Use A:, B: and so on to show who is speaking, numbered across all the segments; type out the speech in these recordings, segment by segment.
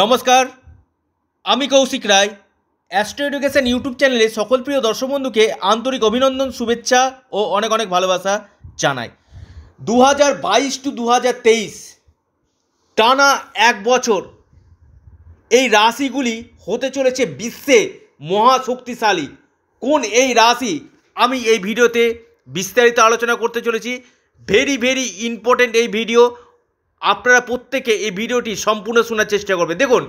A: নমস্কার আমি Koushik Roy astro education YouTube চ্যানেলে সকল প্রিয় দর্শক বন্ধুকে আন্তরিক অভিনন্দন শুভেচ্ছা ও অনেক অনেক ভালোবাসা জানাই দু হাজার বাইশ টু দু হাজার তেইশ টানা এক বছর এই রাশিগুলি হতে চলেছে বিশ্বে মহাশক্তিশালী কোন এই রাশি আমি এই ভিডিওতে বিস্তারিত আলোচনা করতে চলেছি ভেরি ভেরি ইম্পর্টেন্ট এই ভিডিও আপনারা প্রত্যেকে এই ভিডিওটি সম্পূর্ণ শোনার চেষ্টা করবে দেখুন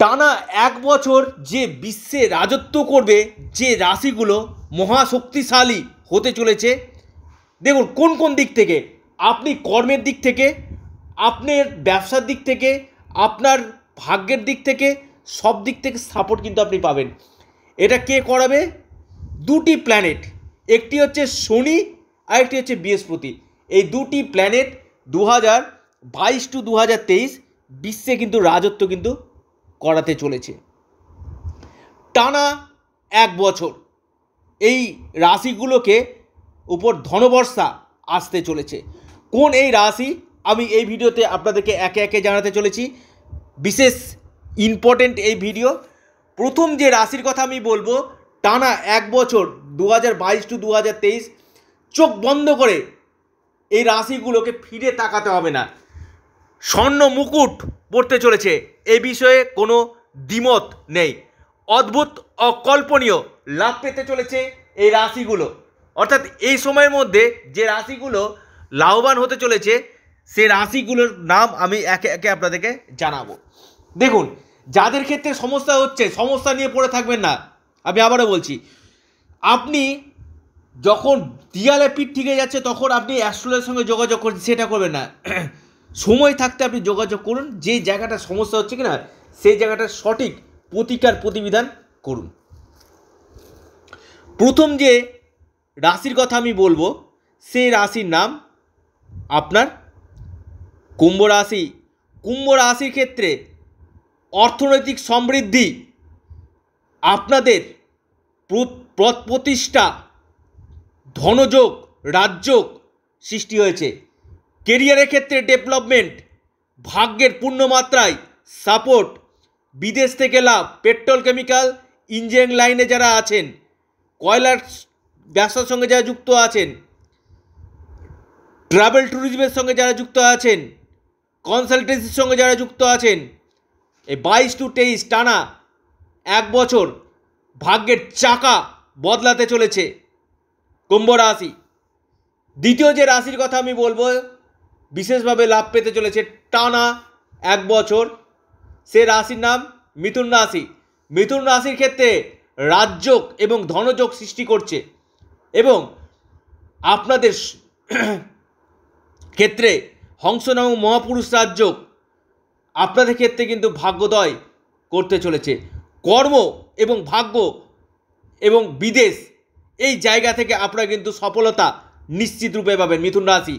A: টানা এক বছর যে বিশ্বে রাজত্ব করবে যে রাশিগুলো মহাশক্তিশালী হতে চলেছে দেখুন কোন কোন দিক থেকে আপনি কর্মের দিক থেকে আপনার ব্যবসার দিক থেকে আপনার ভাগ্যের দিক থেকে সব দিক থেকে সাপোর্ট কিন্তু আপনি পাবেন এটা কে করাবে দুটি প্ল্যানেট একটি হচ্ছে শনি আর একটি হচ্ছে বৃহস্পতি এই দুটি প্ল্যানেট দু হাজার বাইশ টু দু হাজার তেইশ বিশ্বে কিন্তু রাজত্ব কিন্তু করাতে চলেছে টানা এক বছর এই রাশিগুলোকে উপর ধনবর্ষা আসতে চলেছে কোন এই রাশি আমি এই ভিডিওতে আপনাদেরকে একে একে জানাতে চলেছি বিশেষ ইম্পর্টেন্ট এই ভিডিও প্রথম যে রাশির কথা আমি বলবো টানা এক বছর দু হাজার বাইশ টু দু হাজার তেইশ চোখ বন্ধ করে এই রাশিগুলোকে ফিরে তাকাতে হবে না স্বর্ণ মুকুট পড়তে চলেছে এ বিষয়ে কোনো দ্বিমত নেই অদ্ভুত অকল্পনীয় লাভ পেতে চলেছে এই রাশিগুলো অর্থাৎ এই সময়ের মধ্যে যে রাশিগুলো লাভবান হতে চলেছে সে রাশিগুলোর নাম আমি একে একে আপনাদেরকে জানাবো দেখুন যাদের ক্ষেত্রে সমস্যা হচ্ছে সমস্যা নিয়ে পড়ে থাকবেন না আমি আবারও বলছি আপনি যখন দিয়ালে পিঠ ঠিকে যাচ্ছে তখন আপনি অ্যাস্ট্রোলের সঙ্গে যোগাযোগ করছেন সেটা করবেন না সময় থাকতে আপনি যোগাযোগ করুন যে জায়গাটা সমস্যা হচ্ছে কিনা সেই জায়গাটার সঠিক প্রতিকার প্রতিবিধান করুন প্রথম যে রাশির কথা আমি বলবো সেই রাশির নাম আপনার কুম্ভ রাশি কুম্ভ রাশির ক্ষেত্রে অর্থনৈতিক সমৃদ্ধি আপনাদের প্রতিষ্ঠা ধনযোগ রাজযোগ সৃষ্টি হয়েছে কেরিয়ারের ক্ষেত্রে ডেভেলপমেন্ট ভাগ্যের পূর্ণমাত্রায় সাপোর্ট বিদেশ থেকে লাভ পেট্রোল কেমিক্যাল ইঞ্জিনিয়ারিং লাইনে যারা আছেন কয়লার ব্যবসার সঙ্গে যারা যুক্ত আছেন ট্রাভেল ট্যুরিজমের সঙ্গে যারা যুক্ত আছেন কনসালটেন্সির সঙ্গে যারা যুক্ত আছেন এই বাইশ টু তেইশ টানা এক বছর ভাগ্যের চাকা বদলাতে চলেছে কুম্ভ রাশি দ্বিতীয় যে রাশির কথা আমি বলবো বিশেষভাবে লাভ পেতে চলেছে টানা এক বছর সে রাশির নাম মিথুন রাশি মিথুন রাশির ক্ষেত্রে রাজযোগ এবং ধনযোগ সৃষ্টি করছে এবং আপনাদের ক্ষেত্রে হংস নামক মহাপুরুষ রাজযোগ আপনাদের ক্ষেত্রে কিন্তু ভাগ্যোদয় করতে চলেছে কর্ম এবং ভাগ্য এবং বিদেশ এই জায়গা থেকে আপনারা কিন্তু সফলতা নিশ্চিত রূপে পাবেন মিথুন রাশি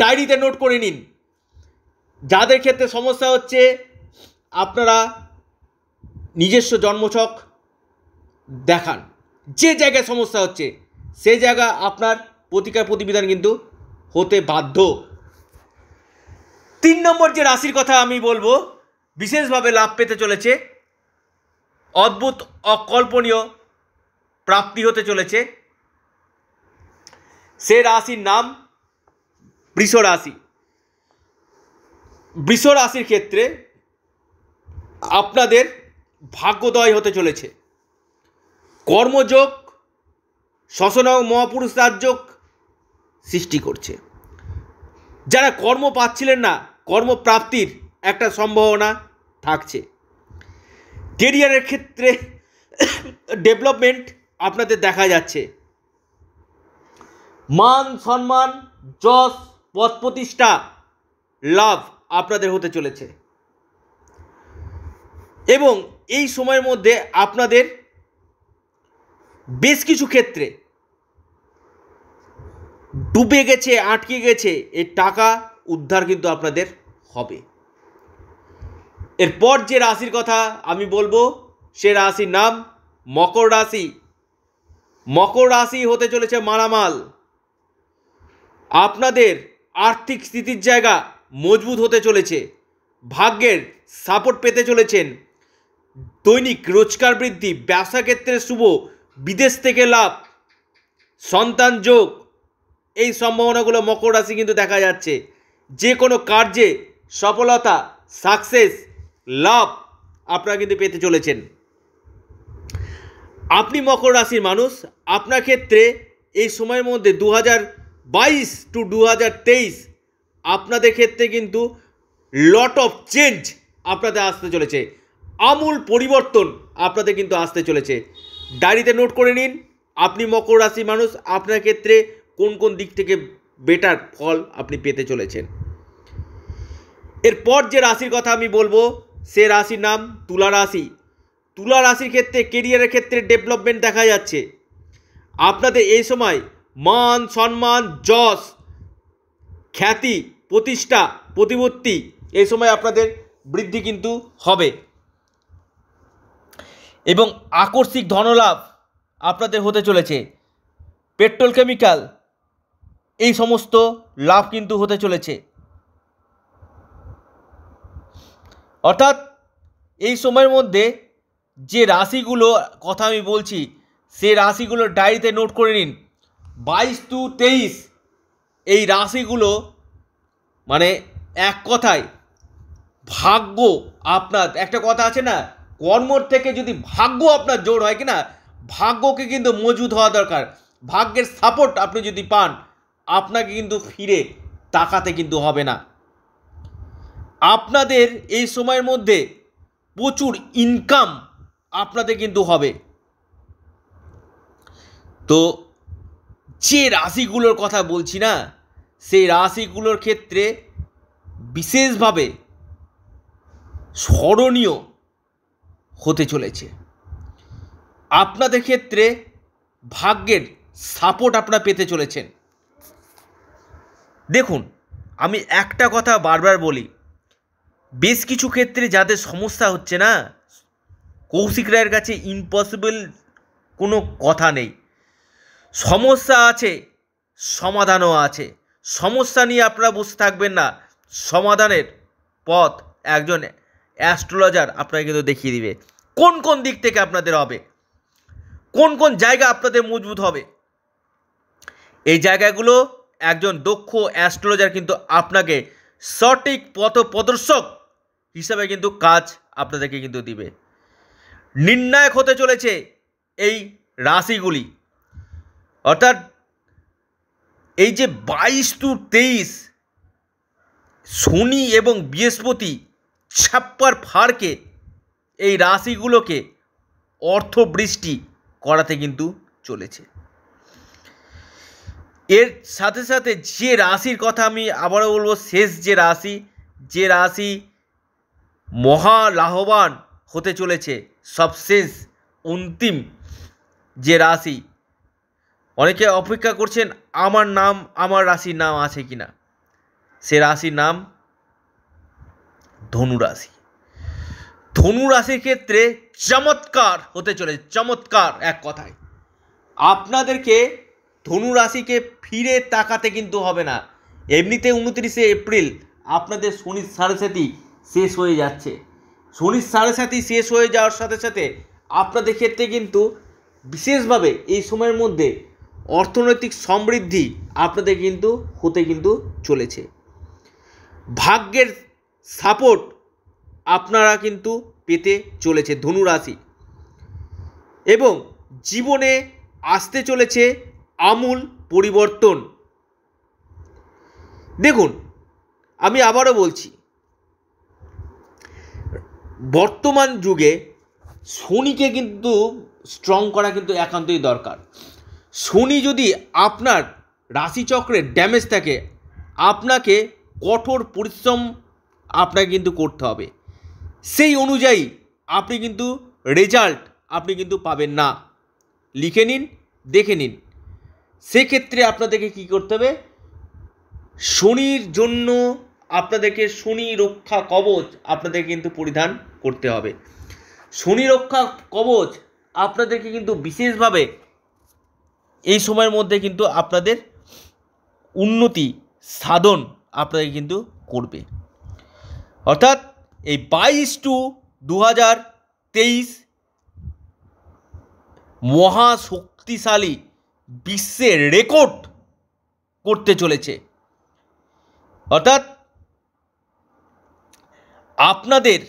A: ডায়েরিতে নোট করে নিন যাদের ক্ষেত্রে সমস্যা হচ্ছে আপনারা নিজস্ব জন্মছক দেখান যে জায়গায় সমস্যা হচ্ছে সে জায়গা আপনার প্রতিকার প্রতিবিধান কিন্তু হতে বাধ্য তিন নম্বর যে রাশির কথা আমি বলবো বিশেষভাবে লাভ পেতে চলেছে অদ্ভুত অকল্পনীয় প্রাপ্তি হতে চলেছে সে রাশির নাম বৃষ রাশি বৃষ রাশির ক্ষেত্রে আপনাদের ভাগ্যোদয় হতে চলেছে কর্মযোগ শশনগ মহাপুরুষ রাজযোগ সৃষ্টি করছে যারা কর্ম পাচ্ছিলেন না কর্মপ্রাপ্তির একটা সম্ভাবনা থাকছে কেরিয়ারের ক্ষেত্রে ডেভেলপমেন্ট আপনাদের দেখা যাচ্ছে মান সম্মান যশ পথ প্রতিষ্ঠা লাভ আপনাদের হতে চলেছে এবং এই সময়ের মধ্যে আপনাদের বেশ কিছু ক্ষেত্রে ডুবে গেছে আটকে গেছে এই টাকা উদ্ধার কিন্তু আপনাদের হবে এরপর যে রাশির কথা আমি বলবো সে রাশির নাম মকর রাশি মকর রাশি হতে চলেছে মালামাল আপনাদের আর্থিক স্থিতির জায়গা মজবুত হতে চলেছে ভাগ্যের সাপোর্ট পেতে চলেছেন দৈনিক রোজগার বৃদ্ধি ব্যবসা ক্ষেত্রে শুভ বিদেশ থেকে লাভ সন্তান যোগ এই সম্ভাবনাগুলো মকর রাশি কিন্তু দেখা যাচ্ছে যে কোনো কার্যে সফলতা সাকসেস লাভ আপনারা কিন্তু পেতে চলেছেন আপনি মকর রাশির মানুষ আপনার ক্ষেত্রে এই সময়ের মধ্যে দু বাইশ টু দু তেইশ আপনাদের ক্ষেত্রে কিন্তু লট অফ চেঞ্জ আপনাদের আসতে চলেছে আমূল পরিবর্তন আপনাদের কিন্তু আসতে চলেছে ডায়েরিতে নোট করে নিন আপনি মকর রাশির মানুষ আপনার ক্ষেত্রে কোন কোন দিক থেকে বেটার ফল আপনি পেতে চলেছেন এরপর যে রাশির কথা আমি বলবো সে রাশির নাম তুলা রাশি তুলা রাশির ক্ষেত্রে কেরিয়ারের ক্ষেত্রে ডেভেলপমেন্ট দেখা যাচ্ছে আপনাদের এই সময় মান সম্মান যশ খ্যাতি প্রতিষ্ঠা প্রতিপত্তি এই সময় আপনাদের বৃদ্ধি কিন্তু হবে এবং আকস্মিক ধনলাভ আপনাদের হতে চলেছে পেট্রোল কেমিক্যাল এই সমস্ত লাভ কিন্তু হতে চলেছে অর্থাৎ এই সময়ের মধ্যে যে রাশিগুলো কথা আমি বলছি সে রাশিগুলো ডায়েরিতে নোট করে নিন বাইশ টু তেইশ এই রাশিগুলো মানে এক কথায় ভাগ্য আপনার একটা কথা আছে না কর্মর থেকে যদি ভাগ্য আপনার জোর হয় কিনা ভাগ্যকে কিন্তু মজুদ হওয়া দরকার ভাগ্যের সাপোর্ট আপনি যদি পান আপনাকে কিন্তু ফিরে তাকাতে কিন্তু হবে না আপনাদের এই সময়ের মধ্যে প্রচুর ইনকাম আপনাদের কিন্তু হবে তো যে রাশিগুলোর কথা বলছি না সেই রাশিগুলোর ক্ষেত্রে বিশেষভাবে স্মরণীয় হতে চলেছে আপনাদের ক্ষেত্রে ভাগ্যের সাপোর্ট আপনারা পেতে চলেছেন দেখুন আমি একটা কথা বারবার বলি বেশ কিছু ক্ষেত্রে যাদের সমস্যা হচ্ছে না কৌশিক রায়ের কাছে ইম্পসিবল কোনো কথা নেই সমস্যা আছে সমাধানও আছে সমস্যা নিয়ে আপনারা বসে থাকবেন না সমাধানের পথ একজন অ্যাস্ট্রোলজার আপনাকে কিন্তু দেখিয়ে দিবে কোন কোন দিক থেকে আপনাদের হবে কোন কোন জায়গা আপনাদের মজবুত হবে এই জায়গাগুলো একজন দক্ষ অ্যাস্ট্রোলজার কিন্তু আপনাকে সঠিক পথ প্রদর্শক হিসাবে কিন্তু কাজ আপনাদেরকে কিন্তু দিবে নির্ণায়ক হতে চলেছে এই রাশিগুলি অর্থাৎ এই যে বাইশ টু তেইশ শনি এবং বৃহস্পতি ছাপ্পার ফাড়কে এই রাশিগুলোকে অর্থবৃষ্টি করাতে কিন্তু চলেছে এর সাথে সাথে যে রাশির কথা আমি আবারও বলবো শেষ যে রাশি যে রাশি মহা লাভবান হতে চলেছে সবশেষ অন্তিম যে রাশি অনেকে অপেক্ষা করছেন আমার নাম আমার রাশির নাম আছে কি না সে রাশির নাম ধনু রাশি ধনু রাশির ক্ষেত্রে চমৎকার হতে চলে চমৎকার এক কথায় আপনাদেরকে ধনু রাশিকে ফিরে তাকাতে কিন্তু হবে না এমনিতে উনত্রিশে এপ্রিল আপনাদের শনি সারস্বতী শেষ হয়ে যাচ্ছে শনির সাড়ে সাথে শেষ হয়ে যাওয়ার সাথে সাথে আপনাদের ক্ষেত্রে কিন্তু বিশেষভাবে এই সময়ের মধ্যে অর্থনৈতিক সমৃদ্ধি আপনাদের কিন্তু হতে কিন্তু চলেছে ভাগ্যের সাপোর্ট আপনারা কিন্তু পেতে চলেছে ধনুরাশি এবং জীবনে আসতে চলেছে আমূল পরিবর্তন দেখুন আমি আবারও বলছি বর্তমান যুগে শনিকে কিন্তু স্ট্রং করা কিন্তু একান্তই দরকার শনি যদি আপনার রাশিচক্রে ড্যামেজ থাকে আপনাকে কঠোর পরিশ্রম আপনাকে কিন্তু করতে হবে সেই অনুযায়ী আপনি কিন্তু রেজাল্ট আপনি কিন্তু পাবেন না লিখে নিন দেখে নিন সেক্ষেত্রে আপনাদেরকে কী করতে হবে শনির জন্য আপনাদেরকে শনি রক্ষা কবচ আপনাদের কিন্তু পরিধান করতে হবে শনি রক্ষা কবচ আপনাদেরকে কিন্তু বিশেষভাবে এই সময়ের মধ্যে কিন্তু আপনাদের উন্নতি সাধন আপনাকে কিন্তু করবে অর্থাৎ এই বাইশ টু দু হাজার তেইশ মহাশক্তিশালী বিশ্বের রেকর্ড করতে চলেছে অর্থাৎ আপনাদের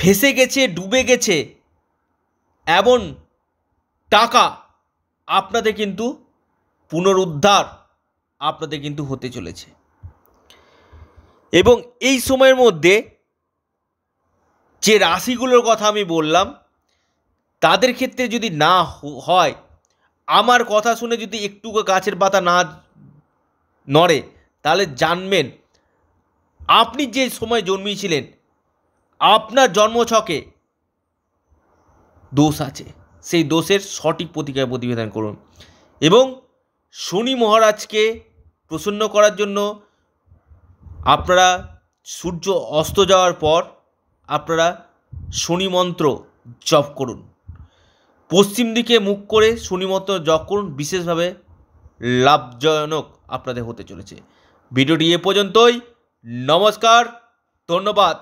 A: ফেসে গেছে ডুবে গেছে এমন টাকা আপনাদের কিন্তু পুনরুদ্ধার আপনাদের কিন্তু হতে চলেছে এবং এই সময়ের মধ্যে যে রাশিগুলোর কথা আমি বললাম তাদের ক্ষেত্রে যদি না হয় আমার কথা শুনে যদি একটু গাছের পাতা না নড়ে তাহলে জানবেন আপনি যে সময় জন্মিয়েছিলেন আপনার জন্মছকে দোষ আছে সেই দোষের সঠিক প্রতিকার প্রতিবেদন করুন এবং শনি মহারাজকে প্রসন্ন করার জন্য আপনারা সূর্য অস্ত যাওয়ার পর আপনারা শনি মন্ত্র জপ করুন পশ্চিম দিকে মুখ করে শনি মন্ত্র জপ করুন বিশেষভাবে লাভজনক আপনাদের হতে চলেছে ভিডিওটি এ পর্যন্তই নমস্কার ধন্যবাদ